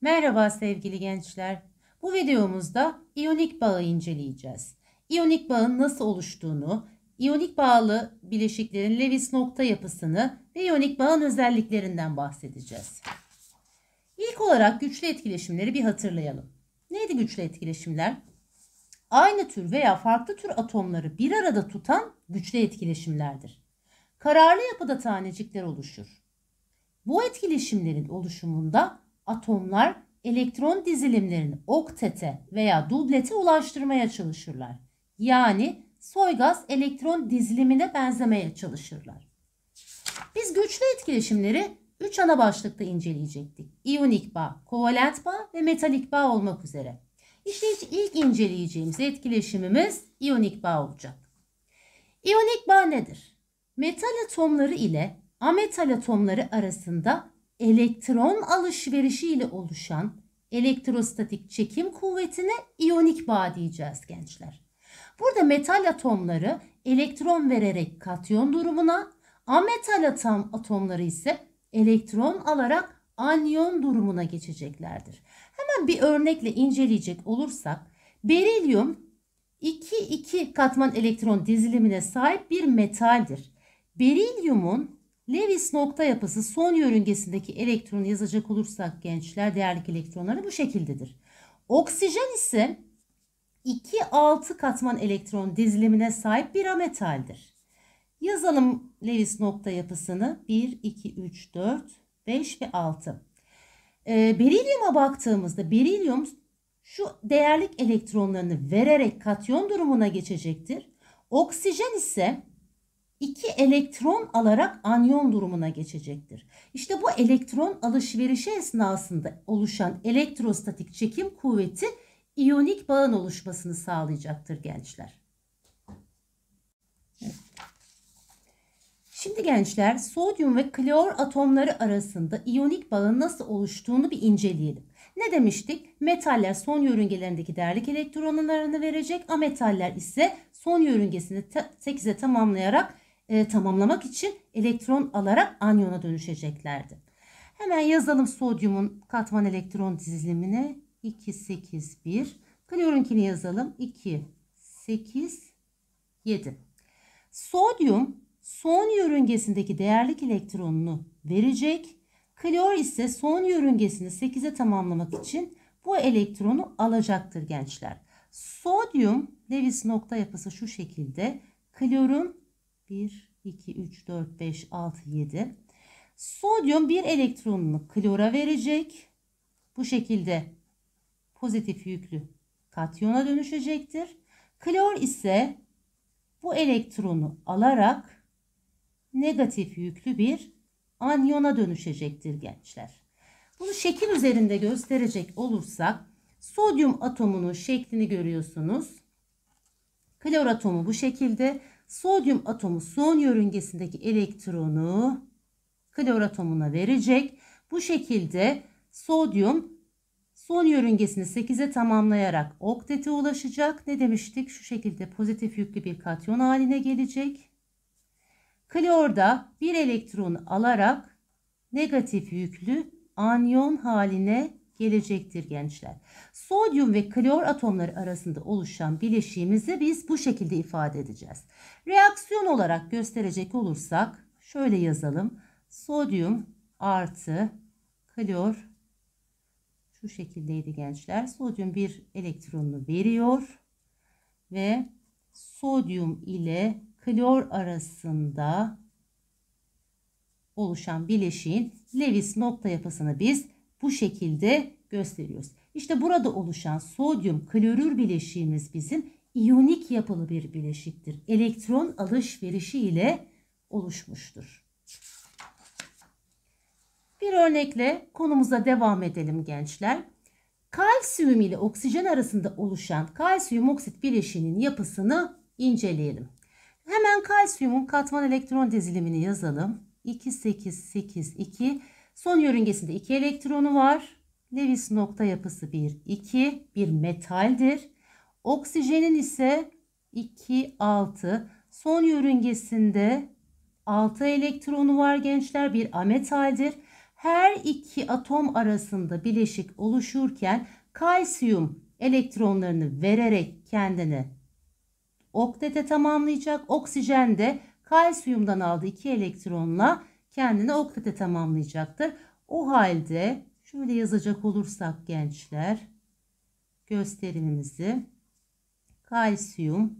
Merhaba sevgili gençler. Bu videomuzda iyonik bağı inceleyeceğiz. İyonik bağın nasıl oluştuğunu, iyonik bağlı bileşiklerin Lewis nokta yapısını ve iyonik bağın özelliklerinden bahsedeceğiz. İlk olarak güçlü etkileşimleri bir hatırlayalım. Neydi güçlü etkileşimler? Aynı tür veya farklı tür atomları bir arada tutan güçlü etkileşimlerdir. Kararlı yapıda tanecikler oluşur. Bu etkileşimlerin oluşumunda atomlar elektron dizilimlerini oktete veya dublete ulaştırmaya çalışırlar. Yani soygaz elektron dizilimine benzemeye çalışırlar. Biz güçlü etkileşimleri 3 ana başlıkta inceleyecektik. İyonik bağ, kovalent bağ ve metalik bağ olmak üzere. İşte ilk inceleyeceğimiz etkileşimimiz iyonik bağ olacak. İyonik bağ nedir? Metal atomları ile ametal atomları arasında elektron alışverişiyle oluşan elektrostatik çekim kuvvetine iyonik bağ diyeceğiz gençler. Burada metal atomları elektron vererek katyon durumuna, ametal atom atomları ise elektron alarak anyon durumuna geçeceklerdir. Hemen bir örnekle inceleyecek olursak berilyum 2-2 katman elektron dizilimine sahip bir metaldir. Berilyumun Lewis nokta yapısı son yörüngesindeki elektronu yazacak olursak gençler değerlik elektronları bu şekildedir. Oksijen ise 2-6 katman elektron dizilimine sahip bir ametaldir. Yazalım Lewis nokta yapısını 1, 2, 3, 4, 5 ve 6. E, ee, berilyuma baktığımızda berilyum şu değerlik elektronlarını vererek katyon durumuna geçecektir. Oksijen ise 2 elektron alarak anyon durumuna geçecektir. İşte bu elektron alışverişi esnasında oluşan elektrostatik çekim kuvveti iyonik bağın oluşmasını sağlayacaktır gençler. Şimdi gençler sodyum ve klor atomları arasında iyonik bağın nasıl oluştuğunu bir inceleyelim. Ne demiştik? Metaller son yörüngelerindeki derlik elektronlarını verecek. Ametaller ise son yörüngesini 8'e tamamlayarak e, tamamlamak için elektron alarak anyona dönüşeceklerdi. Hemen yazalım sodyumun katman elektron dizilimine 2 8 1. Klorinkini yazalım 2 8 7. Sodyum son yörüngesindeki değerlik elektronunu verecek. Klor ise son yörüngesini 8'e tamamlamak için bu elektronu alacaktır gençler. Sodyum Lewis nokta yapısı şu şekilde. Klorun 1, 2, 3, 4, 5, 6, 7. Sodyum bir elektronunu klora verecek. Bu şekilde pozitif yüklü katyona dönüşecektir. Klor ise bu elektronu alarak negatif yüklü bir anyona dönüşecektir gençler. Bunu şekil üzerinde gösterecek olursak sodyum atomunun şeklini görüyorsunuz. Klor atomu bu şekilde. Sodyum atomu son yörüngesindeki elektronu klor atomuna verecek. Bu şekilde sodyum son yörüngesini 8'e tamamlayarak oktete ulaşacak. Ne demiştik? Şu şekilde pozitif yüklü bir katyon haline gelecek. Klor da bir elektronu alarak negatif yüklü anyon haline gelecektir gençler. Sodyum ve klor atomları arasında oluşan bileşiğimizi biz bu şekilde ifade edeceğiz. Reaksiyon olarak gösterecek olursak şöyle yazalım. Sodyum artı klor şu şekildeydi gençler. Sodyum bir elektronunu veriyor ve sodyum ile klor arasında oluşan bileşiğin Lewis nokta yapısını biz bu şekilde gösteriyoruz. İşte burada oluşan sodyum klorür bileşiğimiz bizim iyonik yapılı bir bileşiktir. Elektron alışverişi ile oluşmuştur. Bir örnekle konumuza devam edelim gençler. Kalsiyum ile oksijen arasında oluşan kalsiyum oksit bileşiğinin yapısını inceleyelim. Hemen kalsiyumun katman elektron dizilimini yazalım. 2, 8, 8, 2 Son yörüngesinde 2 elektronu var. Lewis nokta yapısı 1, 2, bir metaldir. Oksijenin ise 2, 6. Son yörüngesinde 6 elektronu var gençler. Bir ametaldir. Her iki atom arasında bileşik oluşurken kalsiyum elektronlarını vererek kendini oktete tamamlayacak. Oksijen de kalsiyumdan aldığı 2 elektronla kendini oktete tamamlayacaktır. O halde şöyle yazacak olursak gençler gösterimimizi kalsiyum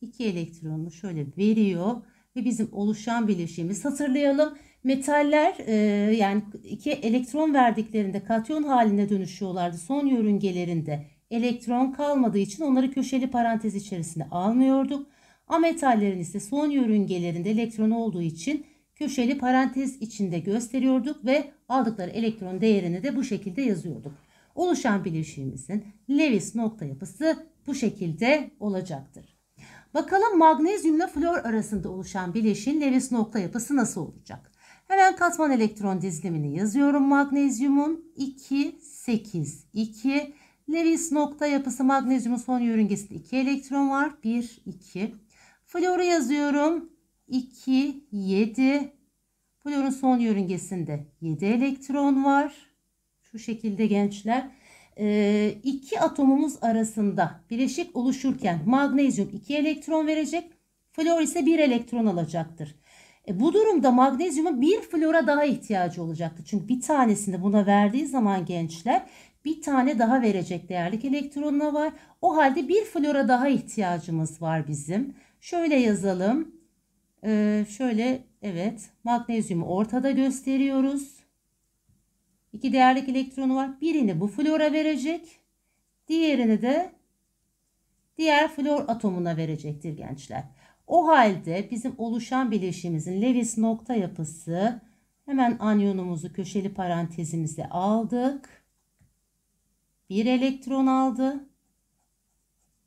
2 elektronunu şöyle veriyor ve bizim oluşan bileşiğimiz hatırlayalım. Metaller e, yani iki elektron verdiklerinde katyon haline dönüşüyorlardı. Son yörüngelerinde elektron kalmadığı için onları köşeli parantez içerisinde almıyorduk. Ametallerin ise son yörüngelerinde elektron olduğu için köşeli parantez içinde gösteriyorduk ve aldıkları elektron değerini de bu şekilde yazıyorduk. Oluşan bileşiğimizin Lewis nokta yapısı bu şekilde olacaktır. Bakalım magnezyumla flor arasında oluşan bileşin Lewis nokta yapısı nasıl olacak? Hemen katman elektron dizilimini yazıyorum magnezyumun 2 8 2 Lewis nokta yapısı magnezyumun son yörüngesinde 2 elektron var. 1, 2. Floru yazıyorum. 2, 7. Florun son yörüngesinde 7 elektron var. Şu şekilde gençler. Ee, iki atomumuz arasında bileşik oluşurken magnezyum 2 elektron verecek. Flor ise 1 elektron alacaktır. E, bu durumda magnezyumun bir flora daha ihtiyacı olacaktı. Çünkü bir tanesini buna verdiği zaman gençler bir tane daha verecek değerlik elektronuna var. O halde bir flora daha ihtiyacımız var bizim. Şöyle yazalım. Ee, şöyle evet magnezyumu ortada gösteriyoruz. İki değerlik elektronu var. Birini bu flora verecek. Diğerini de diğer flor atomuna verecektir gençler. O halde bizim oluşan bileşimizin Lewis nokta yapısı hemen anyonumuzu köşeli parantezimize aldık. Bir elektron aldı.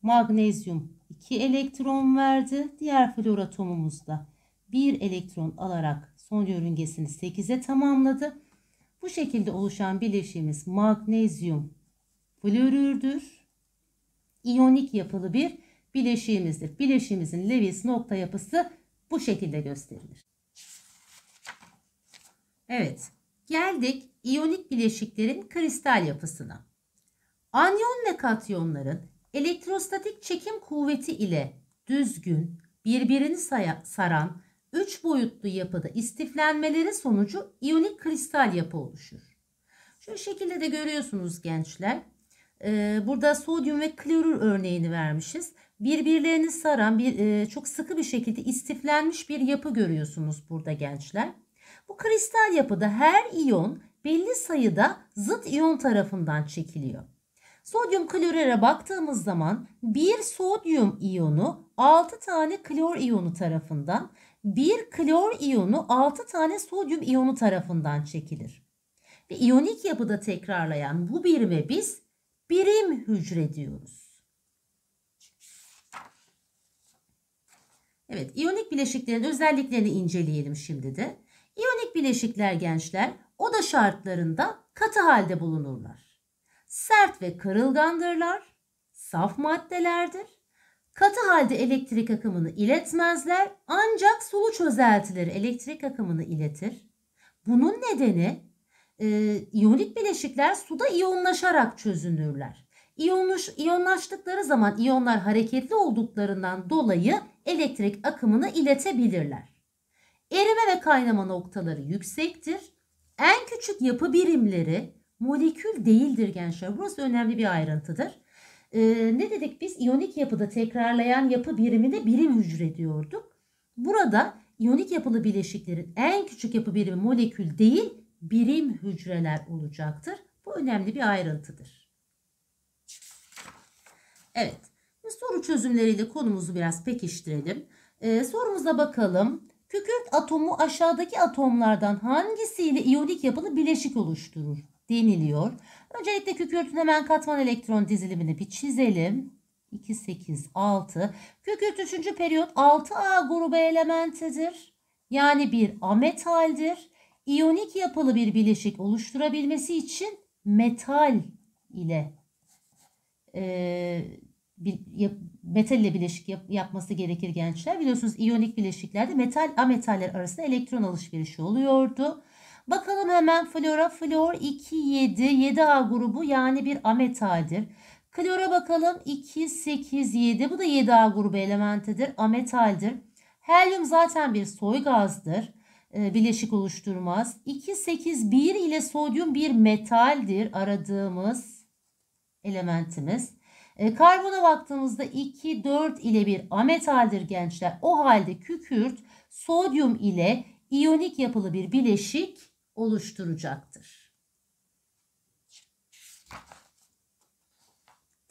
Magnezyum 2 elektron verdi. Diğer flor atomumuz da 1 elektron alarak son yörüngesini 8'e tamamladı. Bu şekilde oluşan bileşiğimiz magnezyum florürdür. İyonik yapılı bir bileşiğimizdir. Bileşiğimizin Lewis nokta yapısı bu şekilde gösterilir. Evet, geldik iyonik bileşiklerin kristal yapısına. Anyon ve katyonların Elektrostatik çekim kuvveti ile düzgün, birbirini saran üç boyutlu yapıda istiflenmeleri sonucu iyonik kristal yapı oluşur. Şu şekilde de görüyorsunuz gençler. Ee, burada sodyum ve klorür örneğini vermişiz. Birbirlerini saran bir e, çok sıkı bir şekilde istiflenmiş bir yapı görüyorsunuz burada gençler. Bu kristal yapıda her iyon belli sayıda zıt iyon tarafından çekiliyor. Sodyum klorüre baktığımız zaman bir sodyum iyonu 6 tane klor iyonu tarafından, bir klor iyonu 6 tane sodyum iyonu tarafından çekilir. Ve iyonik yapıda tekrarlayan bu birime biz birim hücre diyoruz. Evet, iyonik bileşiklerin özelliklerini inceleyelim şimdi de. İyonik bileşikler gençler oda şartlarında katı halde bulunurlar sert ve kırılgandırlar, saf maddelerdir. Katı halde elektrik akımını iletmezler ancak sulu çözeltileri elektrik akımını iletir. Bunun nedeni e, iyonik bileşikler suda iyonlaşarak çözünürler. İyonluş, iyonlaştıkları zaman iyonlar hareketli olduklarından dolayı elektrik akımını iletebilirler. Erime ve kaynama noktaları yüksektir. En küçük yapı birimleri molekül değildir gençler. Burası önemli bir ayrıntıdır. Ee, ne dedik biz? İyonik yapıda tekrarlayan yapı birimine birim hücre diyorduk. Burada iyonik yapılı bileşiklerin en küçük yapı birimi molekül değil birim hücreler olacaktır. Bu önemli bir ayrıntıdır. Evet. Soru çözümleriyle konumuzu biraz pekiştirelim. Ee, sorumuza bakalım. Kükürt atomu aşağıdaki atomlardan hangisiyle iyonik yapılı bileşik oluşturur? deniliyor. Öncelikle kükürtün hemen katman elektron dizilimini bir çizelim. 2, 8, 6. Kükürt 3. periyot 6A grubu elementidir. Yani bir ametaldir. İyonik yapılı bir bileşik oluşturabilmesi için metal ile e, metal ile bileşik yap, yapması gerekir gençler. Biliyorsunuz iyonik bileşiklerde metal ametaller arasında elektron alışverişi oluyordu. Bakalım hemen flora. Flor 2, 7. 7A grubu yani bir ametaldir. Klora bakalım 2, 8, 7. Bu da 7A grubu elementidir. Ametaldir. Helyum zaten bir soy gazdır. E, bileşik oluşturmaz. 2, 8, 1 ile sodyum bir metaldir. Aradığımız elementimiz. E, karbona baktığımızda 2, 4 ile bir ametaldir gençler. O halde kükürt sodyum ile iyonik yapılı bir bileşik oluşturacaktır.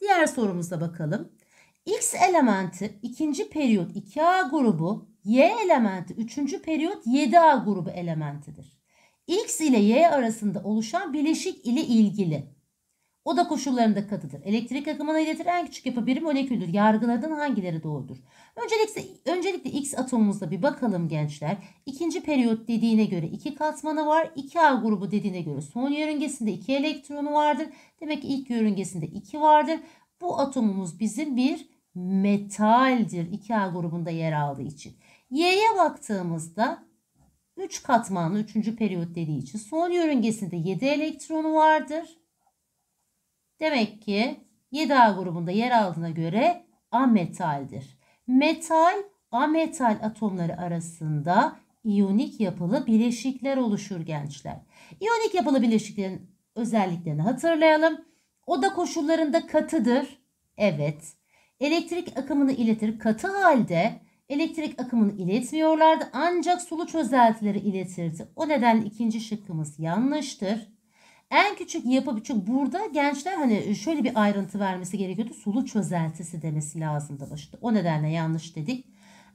Diğer sorumuza bakalım. X elementi 2. periyot 2A grubu, Y elementi 3. periyot 7A grubu elementidir. X ile Y arasında oluşan bileşik ile ilgili o da koşullarında katıdır. Elektrik akımını iletir en küçük yapı birim moleküldür. Yargılardan hangileri doğrudur? Öncelikle, öncelikle X atomumuzda bir bakalım gençler. İkinci periyot dediğine göre iki katmanı var. 2A grubu dediğine göre son yörüngesinde iki elektronu vardır. Demek ki ilk yörüngesinde iki vardır. Bu atomumuz bizim bir metaldir. 2A grubunda yer aldığı için. Y'ye baktığımızda 3 katmanlı 3. periyot dediği için son yörüngesinde 7 elektronu vardır. Demek ki 7A grubunda yer aldığına göre ametaldir. Metal, ametal atomları arasında iyonik yapılı bileşikler oluşur gençler. İyonik yapılı bileşiklerin özelliklerini hatırlayalım. Oda koşullarında katıdır. Evet. Elektrik akımını iletir katı halde elektrik akımını iletmiyorlardı ancak sulu çözeltileri iletirdi. O nedenle ikinci şıkkımız yanlıştır. En küçük yapı çünkü burada gençler hani e, şöyle bir ayrıntı vermesi gerekiyordu. Sulu çözeltisi demesi lazımdı başta. O nedenle yanlış dedik.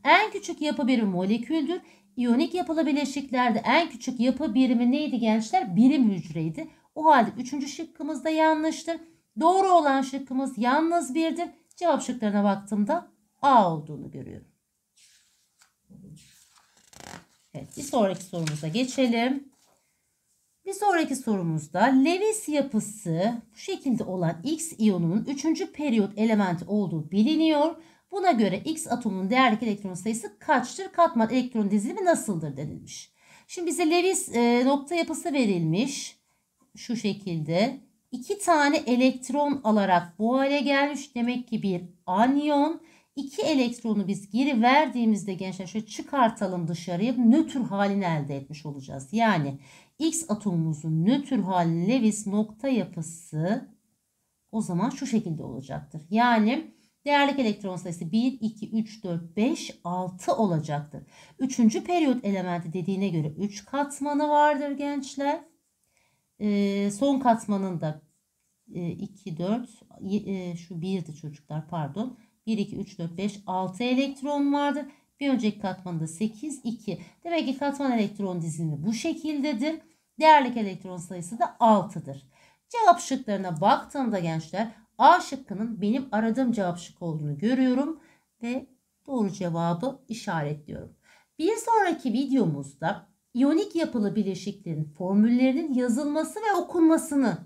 En küçük yapı birimi moleküldür. İyonik yapılı bileşiklerde en küçük yapı birimi neydi gençler? Birim hücreydi. O halde üçüncü şıkkımız da yanlıştır. Doğru olan şıkkımız yalnız birdir. Cevap şıklarına baktığımda A olduğunu görüyorum. Evet, bir sonraki sorumuza geçelim. Bir sonraki sorumuzda Lewis yapısı bu şekilde olan X iyonunun 3. periyot elementi olduğu biliniyor. Buna göre X atomunun değerlik elektron sayısı kaçtır? Katman elektron dizilimi nasıldır denilmiş. Şimdi bize Lewis e, nokta yapısı verilmiş. Şu şekilde. iki tane elektron alarak bu hale gelmiş. Demek ki bir anyon. İki elektronu biz geri verdiğimizde gençler şöyle çıkartalım dışarıya nötr halini elde etmiş olacağız. Yani X atomumuzun nötr hali Lewis nokta yapısı o zaman şu şekilde olacaktır. Yani değerlik elektron sayısı 1, 2, 3, 4, 5, 6 olacaktır. Üçüncü periyot elementi dediğine göre 3 katmanı vardır gençler. Ee, son katmanında 2, e, 4, e, şu 1'di çocuklar pardon. 1, 2, 3, 4, 5, 6 elektron vardır. Bir önceki katmanda 8, 2. Demek ki katman elektron dizilimi bu şekildedir. Değerlik elektron sayısı da 6'dır. Cevap şıklarına baktığımda gençler A şıkkının benim aradığım cevap şıkkı olduğunu görüyorum ve doğru cevabı işaretliyorum. Bir sonraki videomuzda iyonik yapılı bileşiklerin formüllerinin yazılması ve okunmasını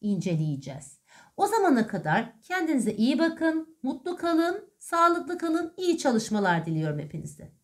inceleyeceğiz. O zamana kadar kendinize iyi bakın, mutlu kalın, sağlıklı kalın, iyi çalışmalar diliyorum hepinize.